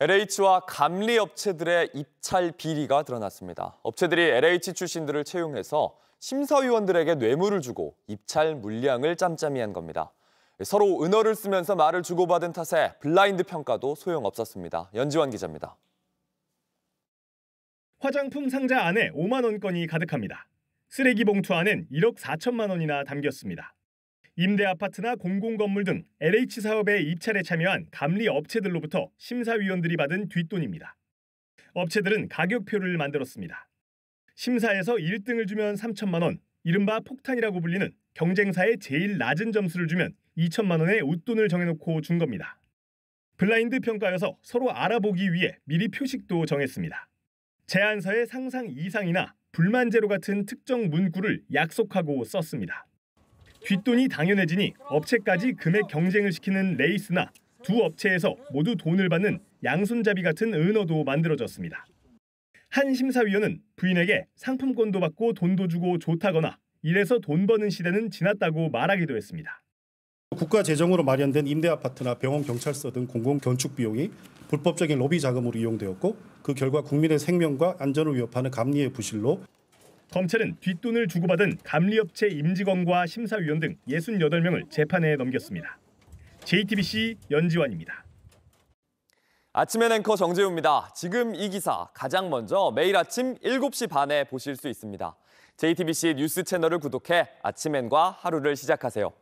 LH와 감리 업체들의 입찰 비리가 드러났습니다. 업체들이 LH 출신들을 채용해서 심사위원들에게 뇌물을 주고 입찰 물량을 짬짬이 한 겁니다. 서로 은어를 쓰면서 말을 주고받은 탓에 블라인드 평가도 소용없었습니다. 연지원 기자입니다. 화장품 상자 안에 5만 원권이 가득합니다. 쓰레기 봉투 안엔 1억 4천만 원이나 담겼습니다. 임대 아파트나 공공 건물 등 LH 사업에 입찰에 참여한 감리 업체들로부터 심사위원들이 받은 뒷돈입니다. 업체들은 가격표를 만들었습니다. 심사에서 1등을 주면 3천만 원, 이른바 폭탄이라고 불리는 경쟁사의 제일 낮은 점수를 주면 2천만 원의 웃돈을 정해놓고 준 겁니다. 블라인드 평가여서 서로 알아보기 위해 미리 표식도 정했습니다. 제안서에 상상 이상이나 불만 제로 같은 특정 문구를 약속하고 썼습니다. 뒷돈이 당연해지니 업체까지 금액 경쟁을 시키는 레이스나 두 업체에서 모두 돈을 받는 양손잡이 같은 은어도 만들어졌습니다. 한 심사위원은 부인에게 상품권도 받고 돈도 주고 좋다거나 이래서 돈 버는 시대는 지났다고 말하기도 했습니다. 국가 재정으로 마련된 임대 아파트나 병원 경찰서 등 공공 건축 비용이 불법적인 로비 자금으로 이용되었고 그 결과 국민의 생명과 안전을 위협하는 감리의 부실로 검찰은 뒷돈을 주고받은 감리업체 임직원과 심사위원 등 68명을 재판에 넘겼습니다. JTBC 연지환입니다. 아침의 앵커 정재우입니다. 지금 이 기사 가장 먼저 매일 아침 7시 반에 보실 수 있습니다. JTBC 뉴스 채널을 구독해 아침엔과 하루를 시작하세요.